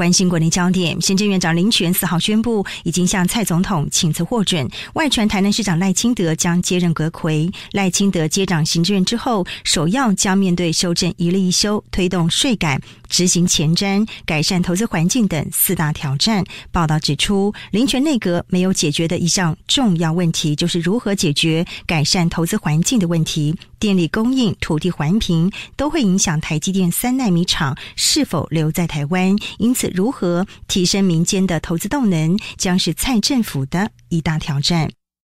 关心国内焦点，行政院长林权四号宣布，已经向蔡总统请辞获准。外传台南市长赖清德将接任阁魁，赖清德接掌行政院之后，首要将面对修正“一例一修”，推动税改、执行前瞻、改善投资环境等四大挑战。报道指出，林权内阁没有解决的一项重要问题，就是如何解决改善投资环境的问题。电力供应、土地环评都会影响台积电三纳米厂是否留在台湾，因此。如何提升民间的投资动能，将是蔡政府的一大挑战。